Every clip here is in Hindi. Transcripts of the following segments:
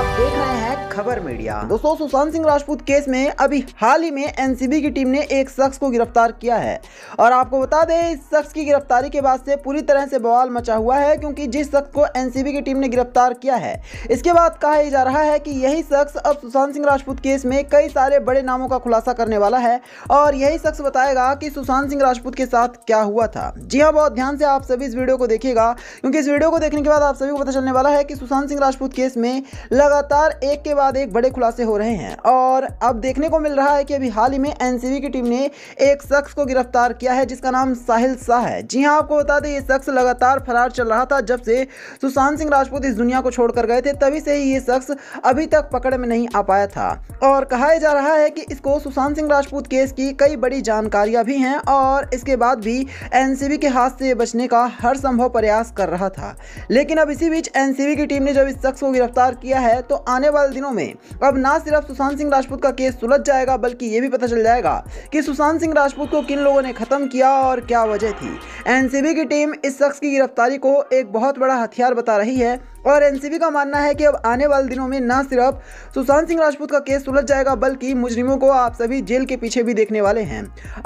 आप देख रहे हैं खबर मीडिया दोस्तों सुशांत सिंह राजपूत केस में अभी हाल ही में एनसीबी की टीम ने एक शख्स को गिरफ्तार किया है और आपको बता दें इस शख्स की गिरफ्तारी के बाद से पूरी तरह से बवाल मचा हुआ है क्योंकि जिस शख्स को एनसीबी की टीम ने गिरफ्तार किया है इसके बाद कहा जा रहा है कि यही शख्स अब सुशांत सिंह राजपूत केस में कई सारे बड़े नामों का खुलासा करने वाला है और यही शख्स बताएगा कि सुशांत सिंह राजपूत के साथ क्या हुआ था जी हाँ बहुत ध्यान से आप सभी इस वीडियो को देखिएगा क्योंकि इस वीडियो को देखने के बाद आप सभी को पता चलने वाला है कि सुशांत सिंह राजपूत केस में लगातार एक के बाद एक बड़े खुलासे हो रहे हैं और अब देखने को मिल रहा है कि अभी हाल ही में एनसीबी की टीम ने एक शख्स को गिरफ्तार किया है जिसका नाम साहिल शाह है जी हाँ आपको बता दें ये शख्स लगातार फरार चल रहा था जब से सुशांत सिंह राजपूत इस दुनिया को छोड़कर गए थे तभी से ही ये शख्स अभी तक पकड़ में नहीं आ पाया था और कहा जा रहा है कि इसको सुशांत सिंह राजपूत केस की कई बड़ी जानकारियां भी हैं और इसके बाद भी एनसीबी के हाथ से बचने का हर संभव प्रयास कर रहा था लेकिन अब इसी बीच एनसीबी की टीम ने जब इस शख्स को गिरफ्तार किया है है तो आने वाले दिनों में अब ना सिर्फ सुशांत सिंह राजपूत का केस सुलझ जाएगा बल्कि ये भी पता चल जाएगा कि सुशांत सिंह राजपूत को किन लोगों ने खत्म किया और क्या वजह थी एनसीबी की टीम इस शख्स की गिरफ्तारी को एक बहुत बड़ा हथियार बता रही है और एनसीबी का मानना है कि अब आने वाले दिनों में न सिर्फ सुशांत सिंह राजपूत का केस सुलझ जाएगा बल्कि मुजरिमों को आप सभी जेल के पीछे भी देखने वाले हैं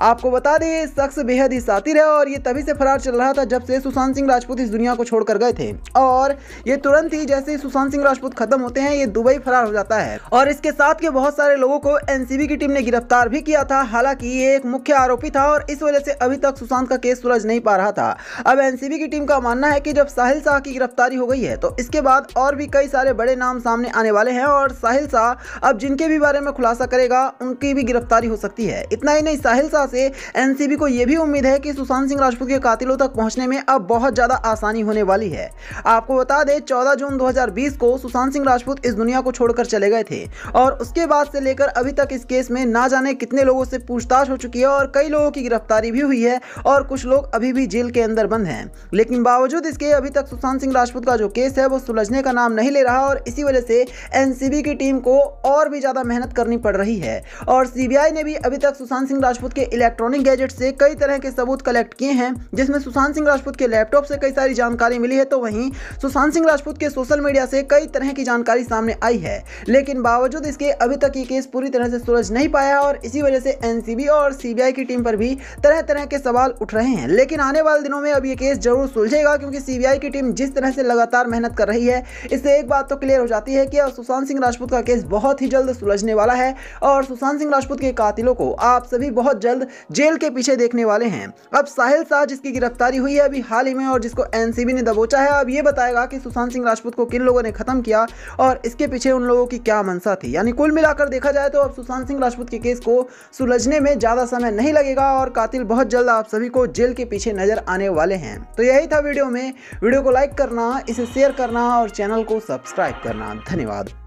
आपको बता दें शख्स बेहद ही सातिर है और ये तभी से फरार चल रहा था जब से सुशांत सिंह राजपूत इस दुनिया को छोड़कर गए थे और ये तुरंत ही जैसे ही सुशांत सिंह राजपूत खत्म होते हैं ये दुबई फरार हो जाता है और इसके साथ के बहुत सारे लोगों को एनसीबी की टीम ने गिरफ्तार भी किया था हालांकि ये एक मुख्य आरोपी था और इस वजह से अभी तक सुशांत का केस सुलझ नहीं पा रहा था अब एनसीबी की टीम का मानना है कि जब साहिल शाह की गिरफ्तारी हो गई है तो इसके बाद और भी कई सारे बड़े नाम सामने आने वाले हैं और साहिल शाह अब जिनके भी बारे में खुलासा करेगा उनकी भी गिरफ्तारी हो सकती है इतना ही नहीं साहिल शाह से एनसीबी को यह भी उम्मीद है कि सुशांत सिंह राजपूत के कातिलों तक पहुंचने में अब बहुत ज़्यादा आसानी होने वाली है आपको बता दें चौदह जून दो को सुशांत सिंह राजपूत इस दुनिया को छोड़कर चले गए थे और उसके बाद से लेकर अभी तक इस केस में ना जाने कितने लोगों से पूछताछ हो चुकी है और कई लोगों की गिरफ्तारी भी हुई है और कुछ लोग अभी भी जेल के अंदर बंद हैं लेकिन बावजूद इसके अभी तक सुशांत सिंह राजपूत का जो केस है को सुलझने का नाम नहीं ले रहा और इसी वजह से एनसीबी की टीम को और भी ज़्यादा मेहनत करनी पड़ रही है और सीबीआई ने भी अभी तक सुशांत सिंह राजपूत के इलेक्ट्रॉनिक गैजेट से कई तरह के सबूत कलेक्ट किए हैं जिसमें सुशांत सिंह राजपूत के लैपटॉप से कई सारी जानकारी मिली है तो वहीं सुशांत सिंह राजपूत के सोशल मीडिया से कई तरह की जानकारी सामने आई है लेकिन बावजूद इसके अभी तक ये केस पूरी तरह से सुलझ नहीं पाया और इसी वजह से एनसीबी और सीबीआई की टीम पर भी तरह तरह के सवाल उठ रहे हैं लेकिन आने वाले दिनों में अब ये केस जरूर सुलझेगा क्योंकि सीबीआई की टीम जिस तरह से लगातार मेहनत कर कर रही है इससे एक बात तो क्लियर हो जाती है कि सुशांत सिंह राजपूत का केस बहुत ही जल्द सुलझने वाला है और सुशांत सिंह राजपूत के कातिलों को आप सभी बहुत जल्द जेल के पीछे देखने वाले हैं अब साहिल शाह जिसकी गिरफ्तारी हुई है अभी हाल ही में और जिसको एनसीबी ने दबोचा है अब ये बताएगा कि सुशांत सिंह राजपूत को किन लोगों ने खत्म किया और इसके पीछे उन लोगों की क्या मंशा थी यानी कुल मिलाकर देखा जाए तो अब सुशांत सिंह राजपूत के केस को सुलझने में ज़्यादा समय नहीं लगेगा और कातिल बहुत जल्द आप सभी को जेल के पीछे नजर आने वाले हैं तो यही था वीडियो में वीडियो को लाइक करना इसे शेयर करना करना और चैनल को सब्सक्राइब करना धन्यवाद